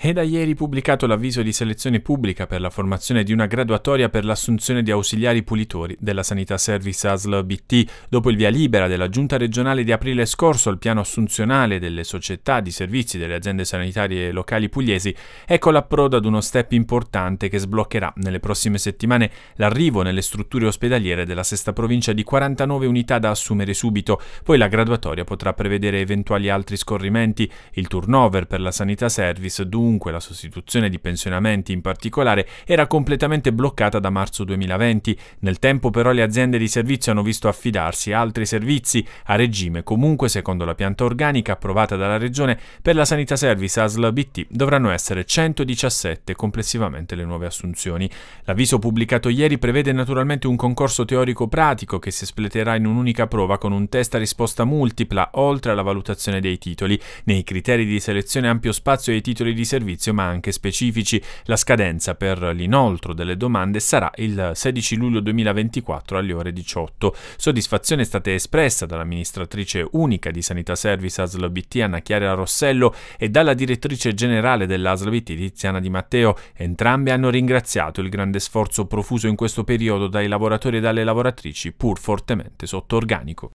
È da ieri pubblicato l'avviso di selezione pubblica per la formazione di una graduatoria per l'assunzione di ausiliari pulitori della Sanità Service ASL BT, dopo il via libera della Giunta regionale di aprile scorso al piano assunzionale delle società di servizi delle aziende sanitarie locali pugliesi, ecco l'approdo ad uno step importante che sbloccherà nelle prossime settimane l'arrivo nelle strutture ospedaliere della sesta provincia di 49 unità da assumere subito, poi la graduatoria potrà prevedere eventuali altri scorrimenti, il turnover per la Sanità Service dunque la sostituzione di pensionamenti in particolare, era completamente bloccata da marzo 2020. Nel tempo però le aziende di servizio hanno visto affidarsi altri servizi a regime, comunque secondo la pianta organica approvata dalla Regione per la Sanità Service ASL BT dovranno essere 117 complessivamente le nuove assunzioni. L'avviso pubblicato ieri prevede naturalmente un concorso teorico pratico che si espleterà in un'unica prova con un test a risposta multipla oltre alla valutazione dei titoli. Nei criteri di selezione ampio spazio ai titoli di servizio servizio ma anche specifici. La scadenza per l'inoltro delle domande sarà il 16 luglio 2024 alle ore 18. Soddisfazione è stata espressa dall'amministratrice unica di Sanità Service ASL BT Anna Chiara Rossello e dalla direttrice generale dell'ASL BT Tiziana Di Matteo. Entrambe hanno ringraziato il grande sforzo profuso in questo periodo dai lavoratori e dalle lavoratrici pur fortemente sotto organico.